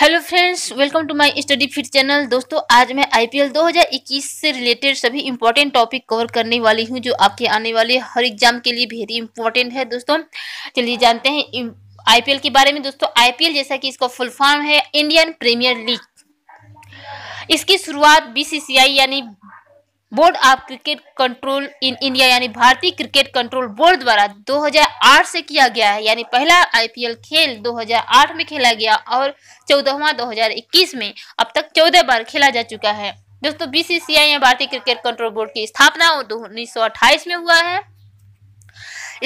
hello friends welcome to my study fit channel दोस्तों आज मैं आईपीएल 2021 से रिलेटेड सभी इंपॉर्टेंट टॉपिक कवर करने वाली हूं जो आपके आने वाले हर एग्जाम के लिए वेरी इंपॉर्टेंट है दोस्तों चलिए जानते हैं आईपीएल के बारे में दोस्तों आईपीएल जैसा कि इसका फुल फॉर्म है इंडियन प्रीमियर लीग इसकी शुरुआत बी यानी board of cricket control in India यानी भारतीय क्रिकेट कंट्रोल बोर्ड द्वारा 2008 से किया गया है यानी पहला आईपीएल खेल 2008 में खेला गया और चौदहवा 2021 में अब तक 14 बार खेला जा चुका है दोस्तों बीसीसीआई या भारतीय क्रिकेट कंट्रोल बोर्ड की स्थापना उन्नीस में हुआ है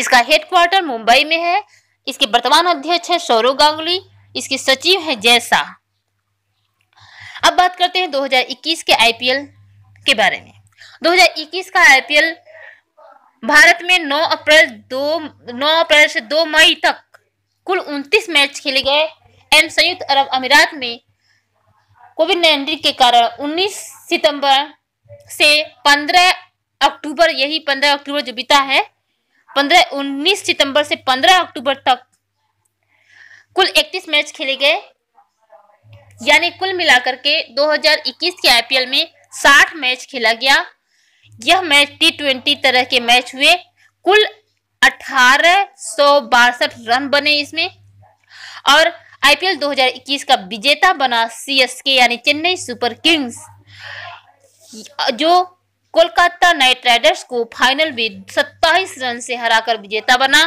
इसका हेडक्वार्टर मुंबई में है इसके वर्तमान अध्यक्ष है सौरव गांगुली इसके सचिव है जय शाह अब बात करते हैं 2021 के आईपीएल के बारे में 2021 का आईपीएल भारत में 9 अप्रैल 2 9 अप्रैल से 2 मई तक कुल 29 मैच खेले गए एंड संयुक्त अरब अमीरात में कोविड नाइन्टीन के कारण 19 सितंबर से 15 अक्टूबर यही 15 अक्टूबर जो बीता है 15 19 सितंबर से 15 अक्टूबर तक कुल 31 मैच खेले गए यानी कुल मिलाकर के 2021 के आईपीएल में 60 मैच खेला गया यह मैच टी ट्वेंटी तरह के मैच हुए कुल अठारह सौ बासठ रन बने इसमें और आईपीएल 2021 का विजेता बना सीएसके यानी चेन्नई सुपर किंग्स जो कोलकाता नाइट राइडर्स को फाइनल में सत्ताईस रन से हराकर विजेता बना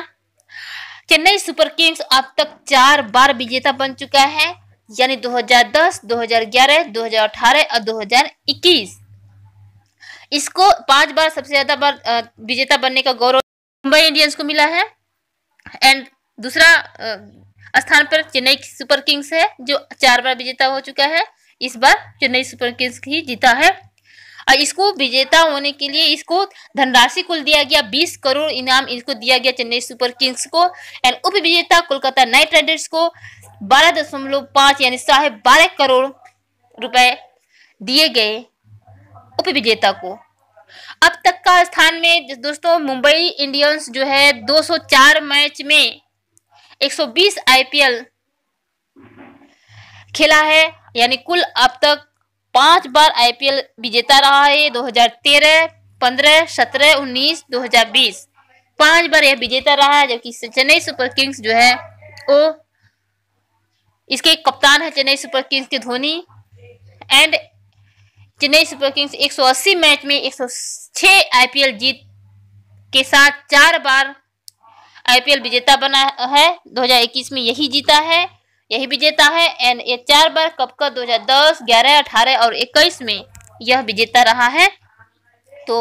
चेन्नई सुपर किंग्स अब तक चार बार विजेता बन चुका है यानी 2010, 2011, 2018 और 2021 इसको पांच बार सबसे ज्यादा बार विजेता बनने का गौरव मुंबई इंडियंस को मिला है एंड दूसरा स्थान पर चेन्नई सुपर किंग्स है जो चार बार विजेता हो चुका है इस बार चेन्नई सुपर किंग्स ही जीता है और इसको विजेता होने के लिए इसको धनराशि कुल दिया गया 20 करोड़ इनाम इसको दिया गया चेन्नई सुपर किंग्स को एंड उप विजेता कोलकाता नाइट राइडर्स को बारह दशमलव पांच यानी साढ़े बारह करोड़ रुपए दिए गए उप विजेता को अब तक का स्थान में दोस्तों मुंबई इंडियंस जो है 204 मैच में 120 आईपीएल खेला है यानी कुल अब तक पांच बार आईपीएल विजेता रहा है 2013, 15, 17, 19, 2020 पांच बार यह विजेता रहा है जबकि चेन्नई सुपर किंग्स जो है वो इसके कप्तान है चेन्नई सुपर किंग्स के Dhoni and Chennai super kings 180 match में 106 आईपीएल जीत के साथ चार बार आईपीएल विजेता बना है 2021 में यही जीता है यही विजेता है एंड ये चार बार कप का 2010, 11, 18 और 21 में यह विजेता रहा है तो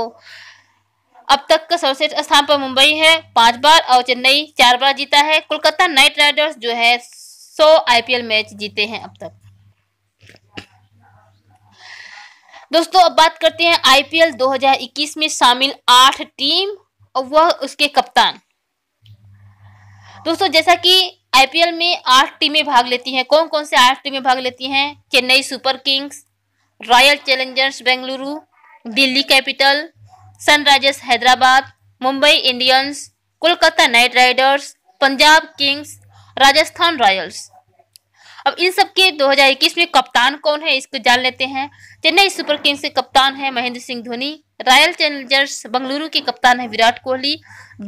अब तक का सर्वश्रेष्ठ स्थान पर मुंबई है पांच बार और चेन्नई चार बार जीता है कोलकाता नाइट राइडर्स जो है सौ आईपीएल मैच जीते हैं अब तक दोस्तों अब बात करते हैं आईपीएल 2021 में शामिल आठ टीम और वह उसके कप्तान दोस्तों जैसा कि आईपीएल में आठ टीमें भाग लेती हैं कौन कौन से आठ टीमें भाग लेती हैं Chennai super kings royal challengers Bengaluru Delhi capital sunrisers Hyderabad Mumbai Indians Kolkata knight riders Punjab kings Rajasthan royals अब इन सब के 2021 में कप्तान कौन है इसको जान लेते हैं चेन्नई सुपर किंग्स के कप्तान है महेंद्र सिंह धोनी रॉयल चैलेंजर्स बंगलुरु के कप्तान है विराट कोहली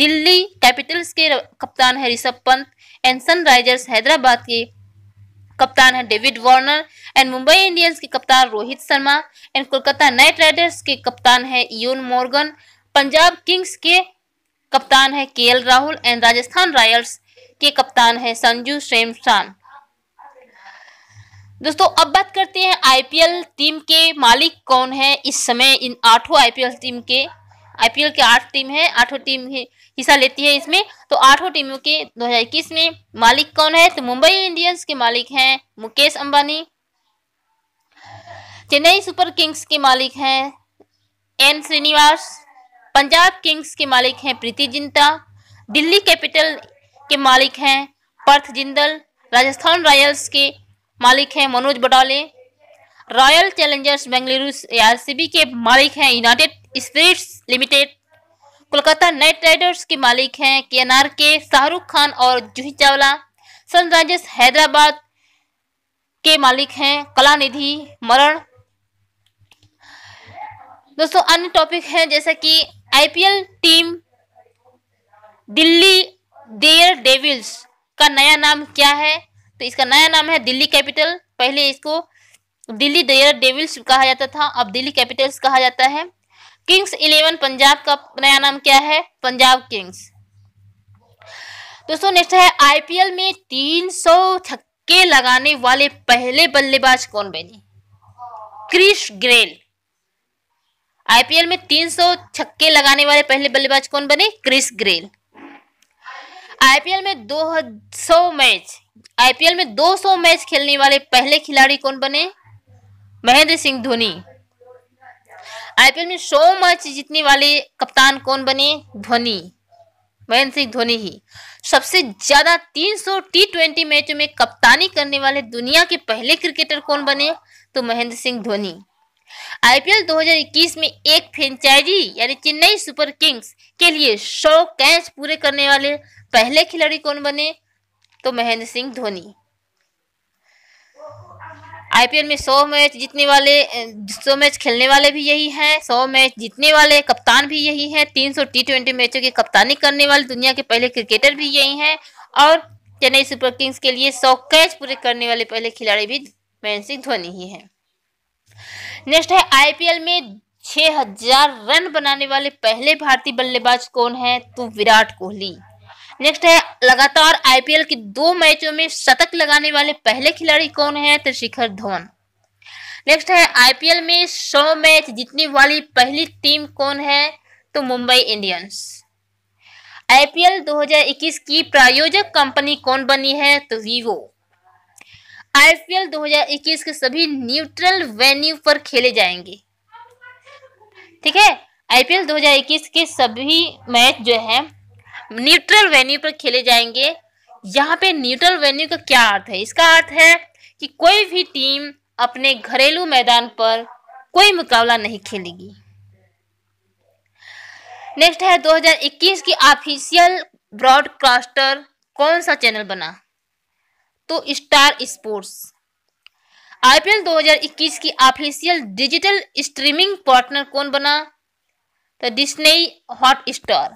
दिल्ली कैपिटल्स के कप्तान है ऋषभ पंत एंड सनराइजर्स हैदराबाद के कप्तान है David Warner and Mumbai Indians के कप्तान Rohit Sharma and Kolkata knight riders के कप्तान है इयोन मॉर्गन पंजाब किंग्स के कप्तान है के राहुल एंड राजस्थान रॉयल्स के कप्तान है संजू सेमसान दोस्तों अब बात करते हैं आईपीएल टीम के मालिक कौन है इस समय इन आठों आईपीएल टीम के आईपीएल के आठ टीम है आठों टीम हिस्सा लेती है इसमें तो आठों टीमों के 2021 में मालिक कौन है तो मुंबई इंडियंस के मालिक हैं मुकेश अंबानी चेन्नई सुपर किंग्स के मालिक हैं एन श्रीनिवास पंजाब किंग्स के मालिक हैं प्रीति जिंता दिल्ली कैपिटल के मालिक हैं पर्थ जिंदल राजस्थान रॉयल्स के मालिक हैं Manoj Badale royal challengers Bengaluru RCB के मालिक हैं united spirits limited Kolkata knight riders के मालिक हैं के के शाहरुख खान और जूही चावला सनराइजर्स हैदराबाद के मालिक हैं निधि मरण दोस्तों अन्य टॉपिक हैं जैसा कि IPL team Delhi daredevils का नया नाम क्या है तो इसका नया नाम है दिल्ली कैपिटल पहले इसको दिल्ली डेयर डेविल्स कहा जाता था अब दिल्ली कैपिटल्स कहा जाता है किंग्स इलेवन पंजाब का नया नाम क्या है पंजाब किंग्स दोस्तों नेक्स्ट है आईपीएल में तीन सौ छक्के लगाने वाले पहले बल्लेबाज कौन बने क्रिश ग्रेल आईपीएल में तीन सौ छक्के लगाने वाले पहले बल्लेबाज कौन बने क्रिस ग्रेल आईपीएल में दो सौ मैच आईपीएल में 200 मैच खेलने वाले पहले खिलाड़ी कौन बने महेंद्र सिंह धोनी आईपीएल में 100 मैच जीतने वाले कप्तान कौन बने धोनी महेंद्र सिंह धोनी ही सबसे ज्यादा 300 टी ट्वेंटी मैचों में कप्तानी करने वाले दुनिया के पहले क्रिकेटर कौन बने तो महेंद्र सिंह धोनी आईपीएल 2021 में एक फ्रेंचाइजी यानी चेन्नई सुपर किंग्स के लिए सौ कैच पूरे करने वाले पहले खिलाड़ी कौन बने तो महेंद्र सिंह धोनी आईपीएल में 100 मैच जीतने वाले 100 मैच खेलने वाले भी यही हैं 100 मैच जीतने वाले कप्तान भी यही हैं 300 टी ट्वेंटी मैचों की कप्तानी करने वाले दुनिया के पहले क्रिकेटर भी यही हैं और चेन्नई सुपर किंग्स के लिए 100 कैच पूरे करने वाले पहले खिलाड़ी भी महेंद्र सिंह धोनी ही हैं नेक्स्ट है आईपीएल में 6000 रन बनाने वाले पहले भारतीय बल्लेबाज कौन है तो विराट कोहली नेक्स्ट है लगातार आईपीएल के दो मैचों में शतक लगाने वाले पहले खिलाड़ी कौन है तो शिखर धवन नेक्स्ट है आईपीएल में 100 मैच जीतने वाली पहली टीम कौन है तो मुंबई इंडियंस आईपीएल 2021 की प्रायोजक कंपनी कौन बनी है तो वीवो आईपीएल 2021 के सभी न्यूट्रल वेन्यू पर खेले जाएंगे ठीक है आईपीएल 2021 के सभी मैच जो है न्यूट्रल वेन्यू पर खेले जाएंगे यहाँ पे न्यूट्रल वेन्यू का क्या अर्थ है इसका अर्थ है कि कोई भी टीम अपने घरेलू मैदान पर कोई मुकाबला नहीं खेलेगी नेक्स्ट है 2021 की ऑफिशियल ब्रॉडकास्टर कौन सा चैनल बना तो स्टार स्पोर्ट्स आईपीएल 2021 की ऑफिशियल डिजिटल स्ट्रीमिंग पार्टनर कौन बना तो डिस्ने हॉट स्टार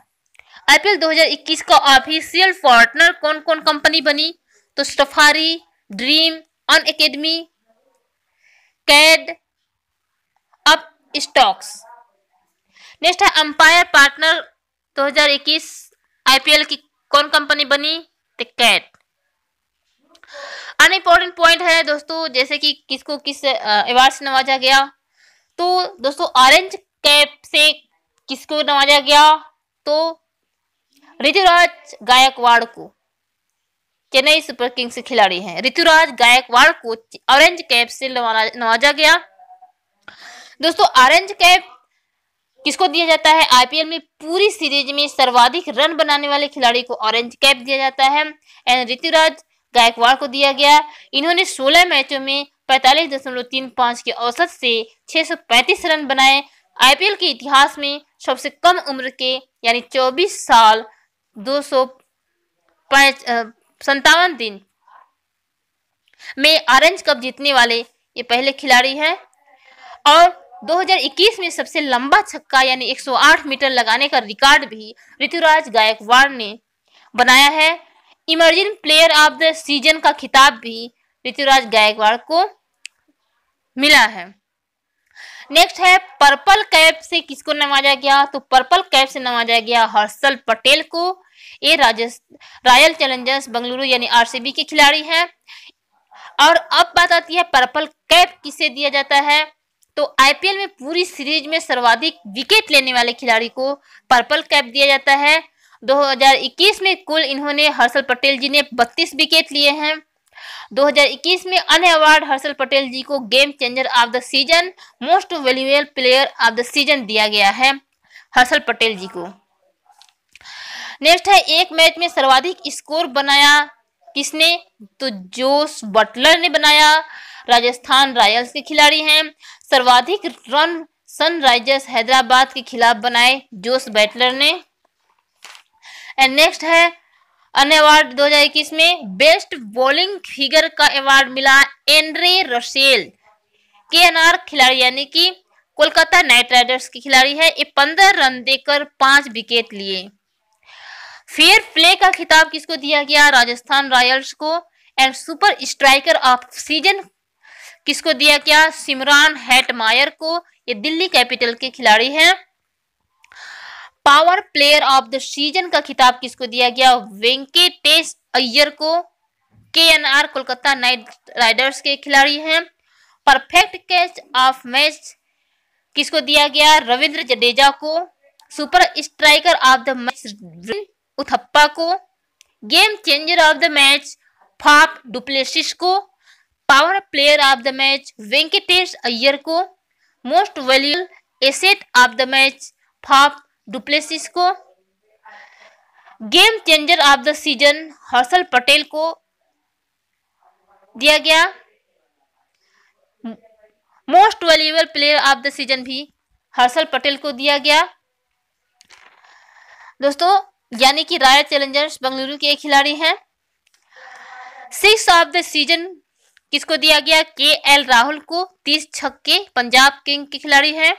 आईपीएल 2021 का ऑफिशियल पार्टनर कौन कौन कंपनी बनी तो सफारी ड्रीम अन एकेडमी कैड अप स्टॉक्स नेक्स्ट है अंपायर पार्टनर 2021 आईपीएल की कौन कंपनी बनी तो कैट इम्पोर्टेंट पॉइंट है दोस्तों जैसे कि किसको किस अवार्ड से नवाजा गया तो दोस्तों ऑरेंज कैप से किसको नवाजा गया तो ऋतुराज गायकवाड़ को चेन्नई सुपर किंग्स खिलाड़ी हैं ऋतुराज गायकवाड़ को ऑरेंज कैप से नवाजा गया दोस्तों ऑरेंज कैप किसको दिया जाता है आईपीएल में पूरी सीरीज में सर्वाधिक रन बनाने वाले खिलाड़ी को ऑरेंज कैप दिया जाता है एंड ऋतुराज गायकवाड़ को दिया गया इन्होंने 16 मैचों में पैंतालीस दशमलव तीन पाँच के औसत से 635 रन बनाए आईपीएल के इतिहास में सबसे कम उम्र के यानी 24 साल दो सौ दिन में ऑरेंज कप जीतने वाले ये पहले खिलाड़ी हैं और 2021 में सबसे लंबा छक्का यानी 108 मीटर लगाने का रिकॉर्ड भी ऋतुराज गायकवाड़ ने बनाया है emerging player of the season का खिताब भी ऋतुराज गायकवाड़ को मिला है नेक्स्ट है पर्पल कैप से किसको नवाजा गया तो पर्पल कैप से नवाजा गया हर्षल पटेल को ये रॉयल चैलेंजर्स बंगलुरु यानी आरसीबी के खिलाड़ी हैं और अब बात आती है पर्पल कैप किसे दिया जाता है तो आईपीएल में पूरी सीरीज में सर्वाधिक विकेट लेने वाले खिलाड़ी को पर्पल कैप दिया जाता है 2021 में कुल इन्होंने हर्षल पटेल जी ने 32 विकेट लिए हैं 2021 में अन्य अवार्ड हर्षल पटेल जी को game changer of the season most वेल्यूएल प्लेयर ऑफ द सीजन दिया गया है हर्षल पटेल जी को नेक्स्ट है एक मैच में सर्वाधिक स्कोर बनाया किसने तो जोस बटलर ने बनाया राजस्थान रॉयल्स के खिलाड़ी हैं सर्वाधिक रन सनराइजर्स हैदराबाद के खिलाफ बनाए जोस बैटलर ने एंड नेक्स्ट है अन्य अवार्ड इक्कीस में बेस्ट बॉलिंग फिगर का अवार्ड मिला एनरे रसेल के खिलाड़ी यानी कि कोलकाता नाइट राइडर्स की खिलाड़ी है ये पंद्रह रन देकर पांच विकेट लिए फेयर प्ले का खिताब किसको दिया गया राजस्थान रॉयल्स को and super striker of season किसको दिया गया सिमरान हेटमायर को ये दिल्ली कैपिटल के खिलाड़ी हैं power player of the season का खिताब किसको दिया गया वेंकटेश अय्यर को K N R Kolkata knight riders के खिलाड़ी हैं परफेक्ट कैच ऑफ मैच किसको दिया गया रविंद्र जडेजा को super striker of the match Uthappa को game changer of the match Faf du Plessis को power player of the match Venkatesh Iyer को most valuable asset of the match Faf du Plessis को game changer of the season Harshal Patel को दिया गया most valuable player of the season भी हर्षल पटेल को दिया गया दोस्तों यानी कि रॉयल चैलेंजर्स बंगलुरु के एक खिलाड़ी हैं सिक्स ऑफ द सीजन किसको दिया गया के एल राहुल को तीस छक्के पंजाब किंग के खिलाड़ी हैं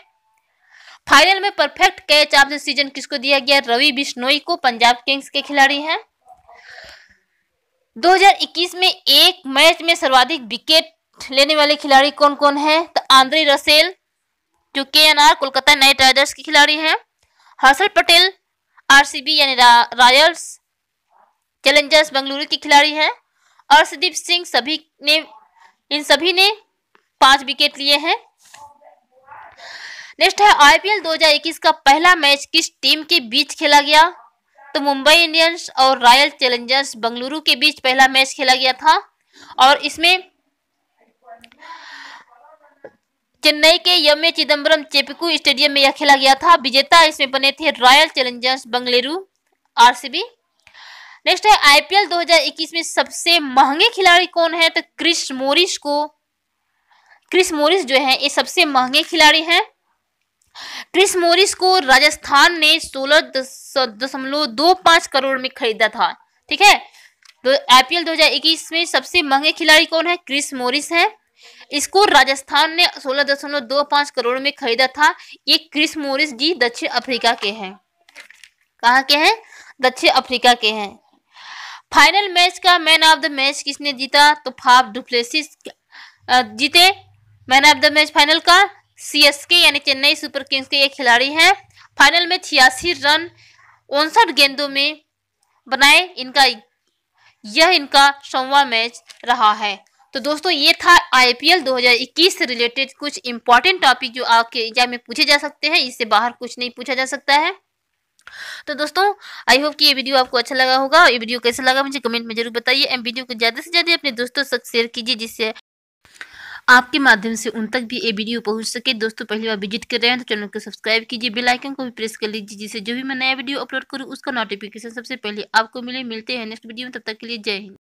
फाइनल में perfect catch of the season किसको दिया गया रवि बिश्नोई को पंजाब किंग्स के खिलाड़ी हैं 2021 में एक मैच में सर्वाधिक विकेट लेने वाले खिलाड़ी कौन कौन हैं तो आंद्रे रसेल जो K N R Kolkata knight riders के खिलाड़ी हैं हर्षल पटेल आरसीबी यानी रॉयल्स चैलेंजर्स बेंगलुरु के खिलाड़ी हैं अर्षदीप सिंह सभी ने इन सभी ने पांच विकेट लिए हैं नेक्स्ट है आईपीएल 2021 का पहला मैच किस टीम के बीच खेला गया तो मुंबई इंडियंस और रॉयल चैलेंजर्स बंगलुरु के बीच पहला मैच खेला गया था और इसमें चेन्नई के यम ए चिदम्बरम चेपिकू स्टेडियम में यह खेला गया था विजेता इसमें बने थे royal challengers Bangalore RCB next है आईपीएल 2021 में सबसे महंगे खिलाड़ी कौन है तो क्रिस मोरिस को क्रिस मोरिस जो है ये सबसे महंगे खिलाड़ी हैं क्रिस मोरिस को राजस्थान ने सोलह दशमलव दो पांच करोड़ में खरीदा था ठीक है तो आईपीएल 2021 में सबसे महंगे खिलाड़ी कौन है क्रिस मोरिस है इसको राजस्थान ने सोलह दशमलव दो पांच करोड़ में खरीदा था ये क्रिस मोरिस जी दक्षिण अफ्रीका के हैं कहा के हैं दक्षिण अफ्रीका के हैं फाइनल मैच का मैन ऑफ द मैच किसने जीता तो फाफ डुप्लेसिस जीते man of the match final का सीएसके यानी चेन्नई सुपर किंग्स के ये खिलाड़ी हैं फाइनल में छियासी रन उनसठ गेंदों में बनाए इनका यह इनका सौवा मैच रहा है तो दोस्तों ये था आईपीएल 2021 से रिलेटेड कुछ इंपॉर्टेंट टॉपिक जो आपके एग्जाम में पूछे जा सकते हैं इससे बाहर कुछ नहीं पूछा जा सकता है तो दोस्तों आई होप कि ये वीडियो आपको अच्छा लगा होगा ये वीडियो कैसा लगा मुझे कमेंट में जरूर बताइए एम वीडियो को ज़्यादा से ज़्यादा अपने दोस्तों तक शेयर कीजिए जिससे आपके माध्यम से उन तक भी ये वीडियो पहुंच सके दोस्तों पहली बार विजिट कर रहे हैं तो चैनल को सब्सक्राइब कीजिए बेल आइकन को भी प्रेस कर लीजिए जिससे जो भी मैं नया वीडियो अपलोड करूँ उसका नोटिफिकेशन सबसे पहले आपको मिले मिलते हैं नेक्स्ट वीडियो में तब तक के लिए जय हिंद